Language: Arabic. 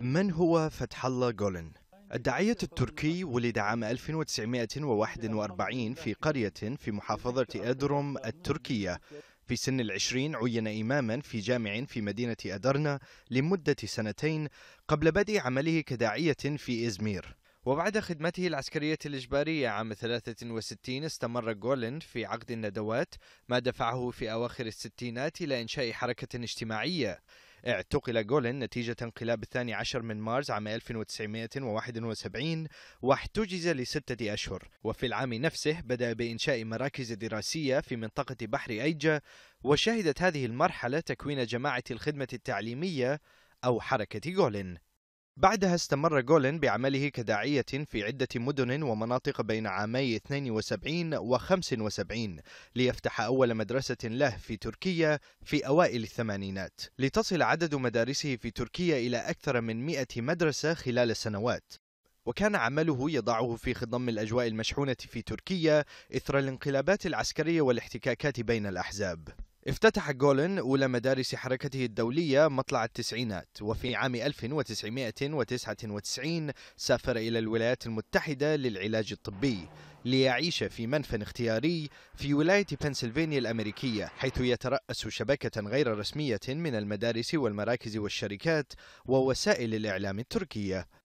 من هو فتح الله جولن؟ الداعية التركي ولد عام 1941 في قرية في محافظة أدرم التركية في سن العشرين عين إماما في جامع في مدينة أدرنا لمدة سنتين قبل بدء عمله كداعية في إزمير وبعد خدمته العسكرية الإجبارية عام 63 استمر جولن في عقد الندوات ما دفعه في أواخر الستينات إلى إنشاء حركة اجتماعية اعتقل جولن نتيجة انقلاب الثاني عشر من مارس عام 1971 واحتجز لستة أشهر وفي العام نفسه بدأ بإنشاء مراكز دراسية في منطقة بحر أيجا وشهدت هذه المرحلة تكوين جماعة الخدمة التعليمية أو حركة جولن بعدها استمر جولن بعمله كداعية في عدة مدن ومناطق بين عامي 72 و 75 ليفتح أول مدرسة له في تركيا في أوائل الثمانينات لتصل عدد مدارسه في تركيا إلى أكثر من 100 مدرسة خلال سنوات وكان عمله يضعه في خضم الأجواء المشحونة في تركيا إثر الانقلابات العسكرية والاحتكاكات بين الأحزاب افتتح جولن أولى مدارس حركته الدولية مطلع التسعينات وفي إيه. عام 1999 سافر إلى الولايات المتحدة للعلاج الطبي ليعيش في منفى اختياري في ولاية بنسلفانيا الأمريكية حيث يترأس شبكة غير رسمية من المدارس والمراكز والشركات ووسائل الإعلام التركية